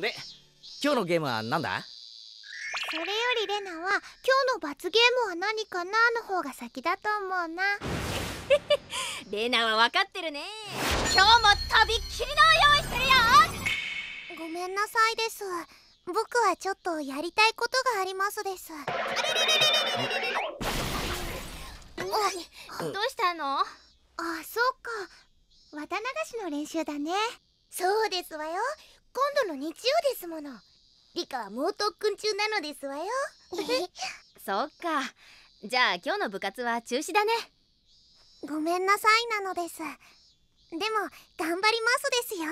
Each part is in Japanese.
で今日のゲームは何だそれよりレナは今日の罰ゲームは何かなの方が先だと思うな レナは分かってるね今日もとびっきりの用意するよごめんなさいです僕はちょっとやりたいことがありますですどうしたのあそっか綿流しの練習だねそうですわよの日曜ですもの理科は猛特訓中なのですわよ そっかじゃあ今日の部活は中止だねごめんなさいなのですでも頑張りますですよ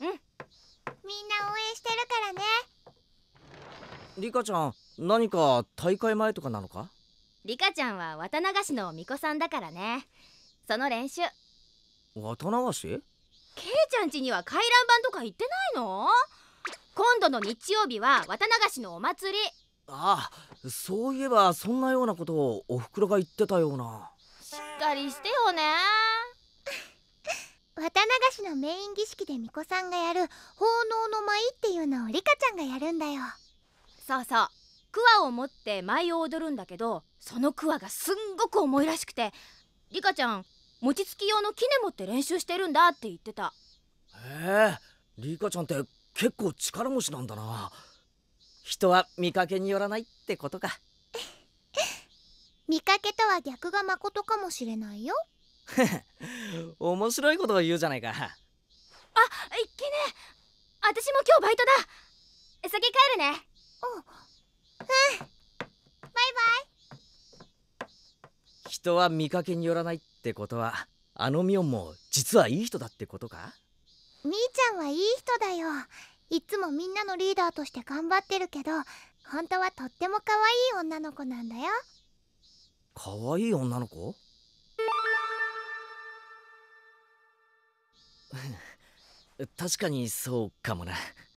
うんみんな応援してるからねリカちゃん何か大会前とかなのかリカちゃんは渡流しの巫女さんだからねその練習渡流しケイちゃん家には回覧板とか行ってないの今度の日曜日は綿流しのお祭りああそういえばそんなようなことをおふくろが言ってたようなしっかりしてよね綿 流しのメイン儀式で巫女さんがやる奉納の舞っていうのをリカちゃんがやるんだよそうそう桑を持って舞を踊るんだけどその桑がすんごく重いらしくてリカちゃん餅つき用の杵持って練習してるんだって言ってたへえリカちゃんって結構力持ちなんだな人は見かけによらないってことか 見かけとは逆がまことかもしれないよ 面白いことを言うじゃないかあいっけね私も今日バイトだ先帰るねうん人は見かけによらないってことはあのミオンも実はいい人だってことかみーちゃんはいい人だよいつもみんなのリーダーとして頑張ってるけど本当はとっても可愛い女の子なんだよ可愛い女の子 確かにそうかもな